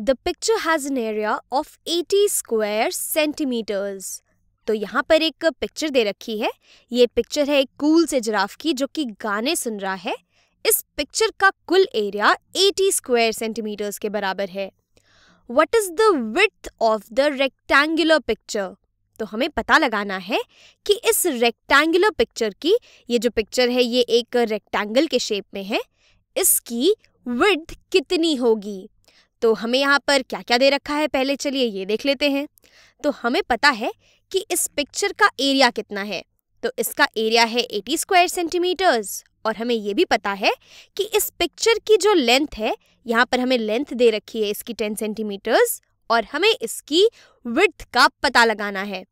the picture has an area of 80 square centimetres तो यहाँ पर एक पिक्चर दे रखी है ये पिक्चर है एक कूल से जराफ की जो कि गाने सुन रहा है इस पिक्चर का कुल एरिया 80 स्क्वायर सेंटीमीटर्स के बराबर है what is the width of the rectangular picture तो हमें पता लगाना है कि इस रेक्टेंगुलर पिक्चर की ये जो पिक्चर है ये एक रेक्टेंगल के शेप में है इसकी विथ कितनी होगी तो हमें यहाँ पर क्या क्या दे रखा है पहले चलिए ये देख लेते हैं तो हमें पता है कि इस पिक्चर का एरिया कितना है तो इसका एरिया है 80 स्क्वायर सेंटीमीटर्स और हमें ये भी पता है कि इस पिक्चर की जो लेंथ है यहाँ पर हमें लेंथ दे रखी है इसकी 10 सेंटीमीटर्स और हमें इसकी विथ का पता लगाना है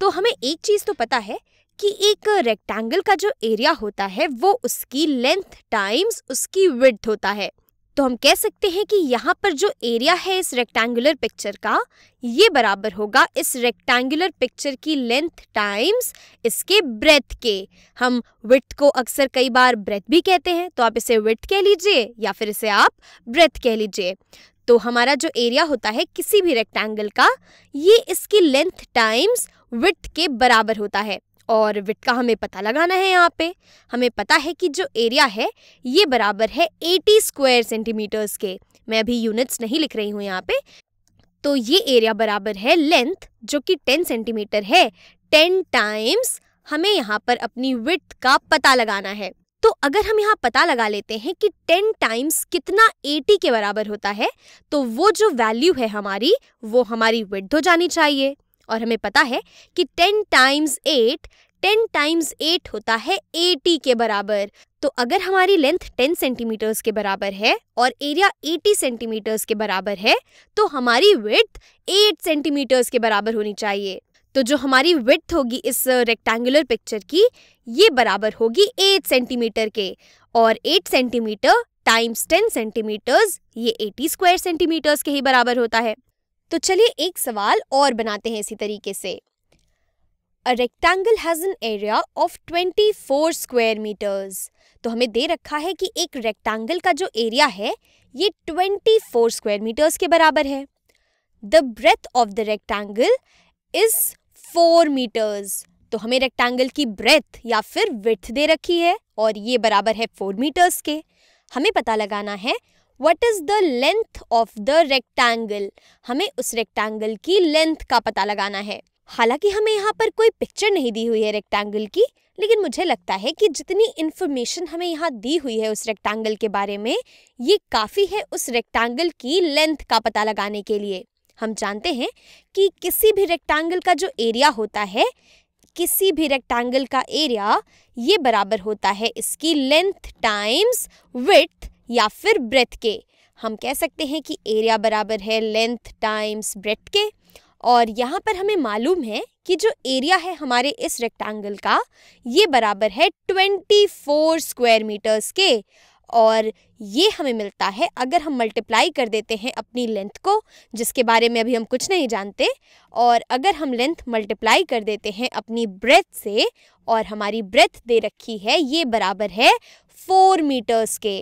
तो हमें एक चीज़ तो पता है कि एक रेक्टेंगल का जो एरिया होता है वो उसकी लेंथ टाइम्स उसकी विथ होता है तो हम कह सकते हैं कि यहाँ पर जो एरिया है इस रेक्टेंगुलर पिक्चर का ये बराबर होगा इस रेक्टेंगुलर पिक्चर की लेंथ टाइम्स इसके ब्रेथ के हम विथ को अक्सर कई बार ब्रेथ भी कहते हैं तो आप इसे विथ कह लीजिए या फिर इसे आप ब्रेथ कह लीजिए तो हमारा जो एरिया होता है किसी भी रेक्टेंगल का ये इसकी लेंथ टाइम्स विथ के बराबर होता है और विट का हमें पता लगाना है यहाँ पे हमें पता है कि जो एरिया है ये बराबर है 80 स्क्वायर सेंटीमीटर्स के मैं अभी यूनिट्स नहीं लिख रही हूँ यहाँ पे तो ये एरिया बराबर है लेंथ जो कि 10 सेंटीमीटर है 10 टाइम्स हमें यहाँ पर अपनी विथ का पता लगाना है तो अगर हम यहाँ पता लगा लेते हैं कि 10 टाइम्स कितना 80 के बराबर होता है तो वो जो वैल्यू है हमारी वो हमारी विथ हो जानी चाहिए और हमें पता है कि ten times eight ten times eight होता है एटी के बराबर तो अगर हमारी लेंथ टेन सेंटीमीटर्स के बराबर है और एरिया एटी सेंटीमीटर्स के बराबर है तो हमारी विथ एट सेंटीमीटर्स के बराबर होनी चाहिए तो जो हमारी विथ होगी इस रेक्टेंगुलर पिक्चर की ये बराबर होगी एट सेंटीमीटर के और eight centimetre times ten centimetres ये एटी स्क्वायर सेंटीमीटर्स के ही बराबर होता है तो चलिए एक सवाल और बनाते हैं इसी तरीके से a rectangle has an area of four square metres तो हमें दे रखा है कि एक रेक्टेंगल का जो एरिया है ये फोर स्क्वायर मीटर्स के बराबर है the breadth of the rectangle is four metres तो हमें रेक्टेंगल की ब्रेथ या फिर विथ दे रखी है और ये बराबर है फोर मीटर्स के हमें पता लगाना है what is the length of the rectangle हमें उस रेक्टेंगल की लेंथ का पता लगाना है हालांकि हमें यहाँ पर कोई पिक्चर नहीं दी हुई है रेक्टेंगल की लेकिन मुझे लगता है कि जितनी इन्फॉर्मेशन हमें यहाँ दी हुई है उस रेक्टेंगल के बारे में ये काफ़ी है उस रेक्टेंगल की लेंथ का पता लगाने के लिए हम जानते हैं कि किसी भी रेक्टेंगल का जो एरिया होता है किसी भी रेक्टेंगल का एरिया ये बराबर होता है इसकी लेंथ टाइम्स विथ या फिर ब्रेथ के हम कह सकते हैं कि एरिया बराबर है लेंथ टाइम्स ब्रेथ के और यहाँ पर हमें मालूम है कि जो एरिया है हमारे इस रेक्टेंगल का ये बराबर है 24 स्क्वायर मीटर्स के और ये हमें मिलता है अगर हम मल्टीप्लाई कर देते हैं अपनी लेंथ को जिसके बारे में अभी हम कुछ नहीं जानते और अगर हम लेंथ मल्टीप्लाई कर देते हैं अपनी ब्रेथ से और हमारी ब्रेथ दे रखी है ये बराबर है फोर मीटर्स के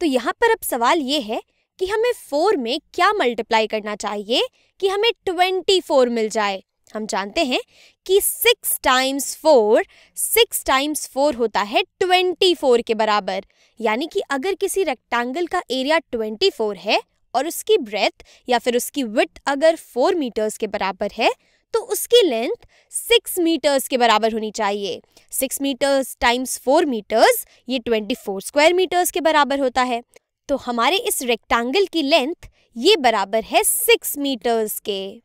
तो यहाँ पर अब सवाल ये है कि हमें फोर में क्या मल्टीप्लाई करना चाहिए कि हमें ट्वेंटी फोर मिल जाए हम जानते हैं कि six times four six times four होता है ट्वेंटी फोर के बराबर यानी कि अगर किसी रेक्टेंगल का एरिया ट्वेंटी फोर है और उसकी ब्रेथ या फिर उसकी विथ अगर फोर मीटर्स के बराबर है तो उसकी लेंथ सिक्स मीटर्स के बराबर होनी चाहिए six metres times four metres ये ट्वेंटी फोर स्क्वायर मीटर्स के बराबर होता है तो हमारे इस रेक्टेंगल की लेंथ ये बराबर है सिक्स मीटर्स के